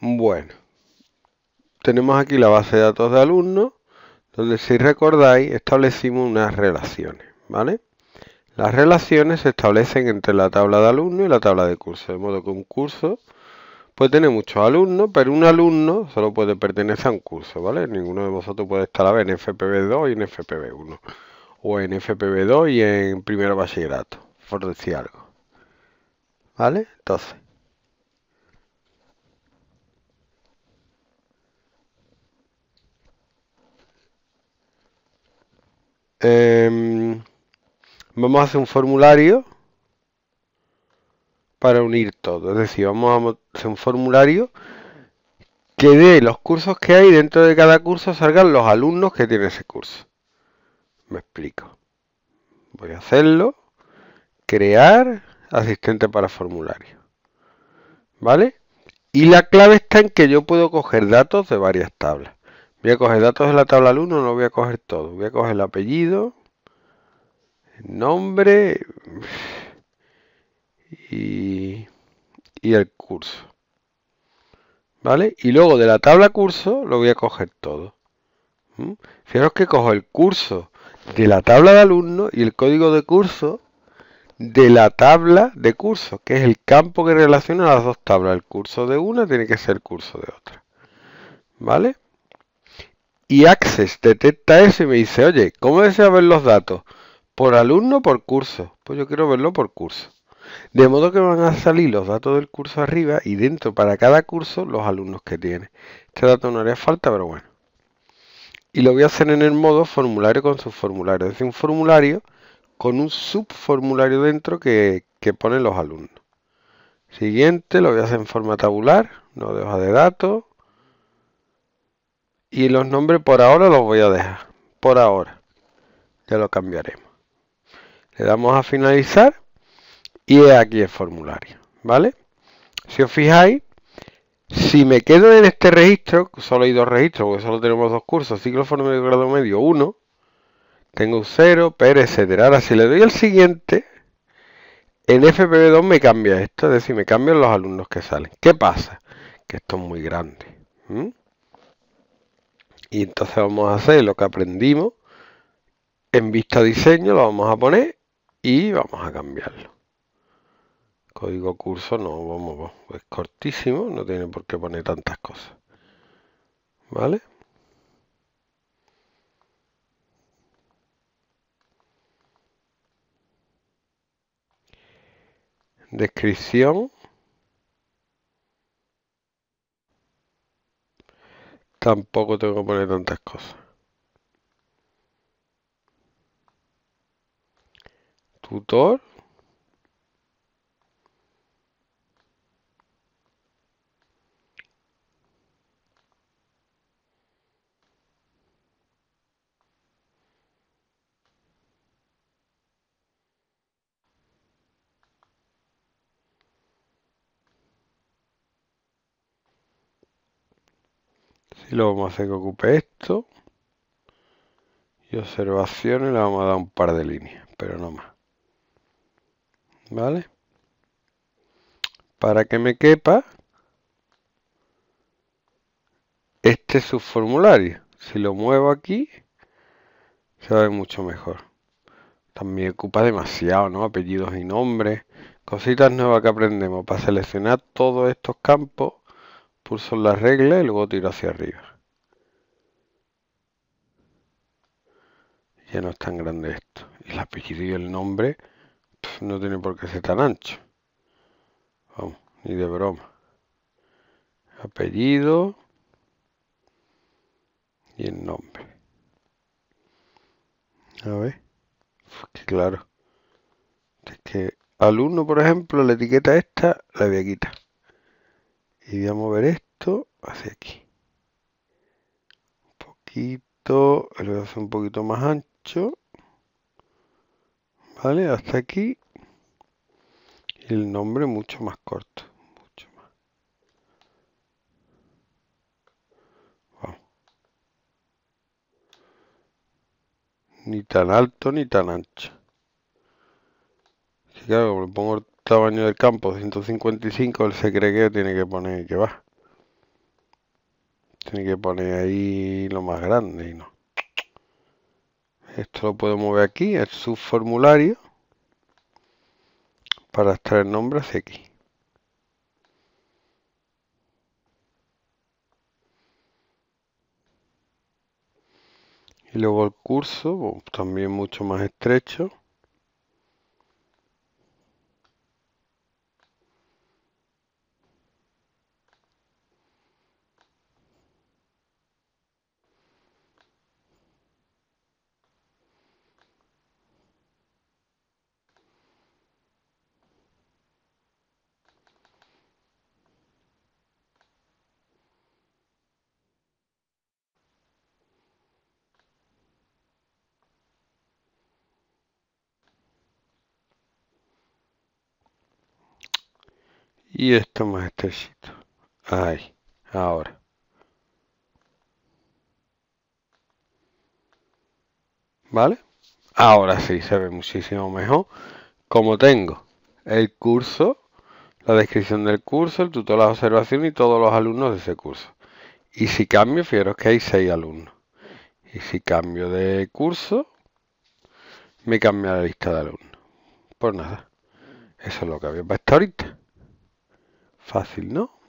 Bueno, tenemos aquí la base de datos de alumnos, donde si recordáis establecimos unas relaciones, ¿vale? Las relaciones se establecen entre la tabla de alumnos y la tabla de curso, de modo que un curso puede tener muchos alumnos, pero un alumno solo puede pertenecer a un curso, ¿vale? Ninguno de vosotros puede estar a ver en FPB2 y en fpv 1 o en fpv 2 y en primero bachillerato, por decir algo, ¿vale? Entonces, Em, vamos a hacer un formulario para unir todo. Es decir, vamos a hacer un formulario que de los cursos que hay, dentro de cada curso salgan los alumnos que tienen ese curso. Me explico. Voy a hacerlo. Crear asistente para formulario. ¿Vale? Y la clave está en que yo puedo coger datos de varias tablas. Voy a coger datos de la tabla alumno no voy a coger todo. Voy a coger el apellido, el nombre y, el curso. ¿Vale? Y luego de la tabla curso lo voy a coger todo. ¿Mm? Fijaros que cojo el curso de la tabla de alumno y el código de curso de la tabla de curso, que es el campo que relaciona las dos tablas. El curso de una tiene que ser el curso de otra. ¿Vale? y Access detecta eso y me dice, oye, ¿cómo desea ver los datos? ¿Por alumno o por curso? Pues yo quiero verlo por curso. De modo que van a salir los datos del curso arriba y dentro para cada curso los alumnos que tiene. Este dato no haría falta, pero bueno. Y lo voy a hacer en el modo formulario con subformulario. Es decir, un formulario con un subformulario dentro que, que ponen los alumnos. Siguiente, lo voy a hacer en forma tabular, no de hoja de datos. Y los nombres por ahora los voy a dejar. Por ahora. Ya lo cambiaremos. Le damos a finalizar. Y aquí el formulario. ¿Vale? Si os fijáis, si me quedo en este registro, solo hay dos registros, porque solo tenemos dos cursos, ciclo formulario de grado medio 1, tengo un 0, pero etcétera. Ahora si le doy al siguiente, en FPV2 me cambia esto, es decir, me cambian los alumnos que salen. ¿Qué pasa? Que esto es muy grande. Y entonces vamos a hacer lo que aprendimos en vista diseño, lo vamos a poner y vamos a cambiarlo. Código curso no, vamos, es cortísimo, no tiene por qué poner tantas cosas. ¿Vale? Descripción. Tampoco tengo que poner tantas cosas. Tutor. lo vamos a hacer que ocupe esto y observaciones le vamos a dar un par de líneas pero no más vale para que me quepa este subformulario si lo muevo aquí se va mucho mejor también ocupa demasiado no apellidos y nombres cositas nuevas que aprendemos para seleccionar todos estos campos pulso en la regla y luego tiro hacia arriba. Ya no es tan grande esto. El apellido y el nombre no tiene por qué ser tan ancho. Vamos, ni de broma. Apellido y el nombre. A ver. que claro. Es que por ejemplo, la etiqueta esta la voy a quitar y voy a mover esto hacia aquí un poquito lo voy a hacer un poquito más ancho vale hasta aquí y el nombre mucho más corto mucho más ni tan alto ni tan ancho claro, le pongo tamaño del campo, 155, el se que tiene que poner que va. Tiene que poner ahí lo más grande y no. Esto lo puedo mover aquí, el subformulario, para extraer nombres aquí. Y luego el curso, también mucho más estrecho. y esto más estrechito. Ahí, ahora. ¿Vale? Ahora sí se ve muchísimo mejor. Como tengo el curso, la descripción del curso, el tutor, las observaciones y todos los alumnos de ese curso. Y si cambio, fijaros que hay seis alumnos. Y si cambio de curso, me cambia la lista de alumnos. Pues nada, eso es lo que había para hasta ahorita. Fácil, ¿no?